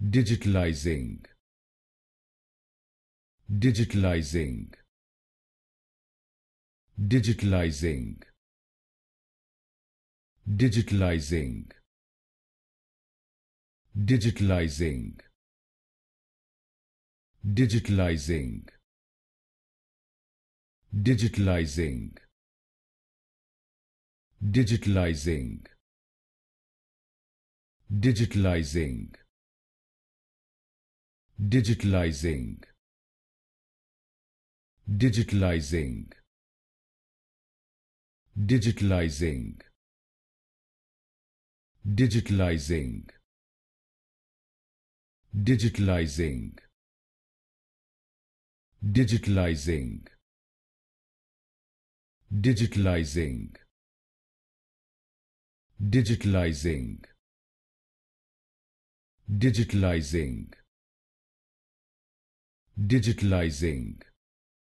digitalizing digitalizing digitalizing digitalizing digitalizing digitalizing digitalizing digitalizing digitalizing digitalizing digitalizing digitalizing digitalizing digitalizing digitalizing digitalizing digitalizing digitalizing digitalizing